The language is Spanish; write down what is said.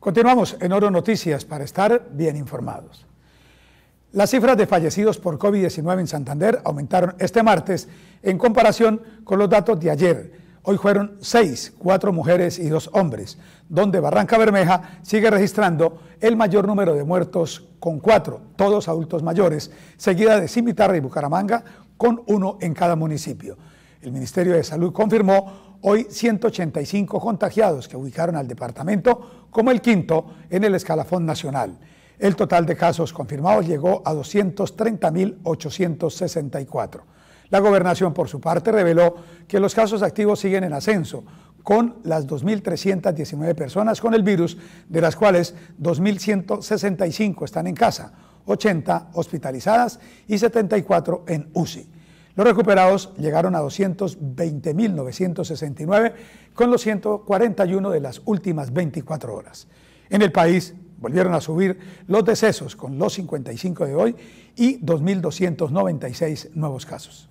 Continuamos en Oro Noticias para estar bien informados. Las cifras de fallecidos por COVID-19 en Santander aumentaron este martes en comparación con los datos de ayer. Hoy fueron seis, cuatro mujeres y dos hombres, donde Barranca Bermeja sigue registrando el mayor número de muertos con cuatro, todos adultos mayores, seguida de Cimitarra y Bucaramanga con uno en cada municipio. El Ministerio de Salud confirmó hoy 185 contagiados que ubicaron al departamento como el quinto en el escalafón nacional. El total de casos confirmados llegó a 230.864. La gobernación, por su parte, reveló que los casos activos siguen en ascenso, con las 2.319 personas con el virus, de las cuales 2.165 están en casa, 80 hospitalizadas y 74 en UCI. Los recuperados llegaron a 220.969 con los 141 de las últimas 24 horas. En el país volvieron a subir los decesos con los 55 de hoy y 2.296 nuevos casos.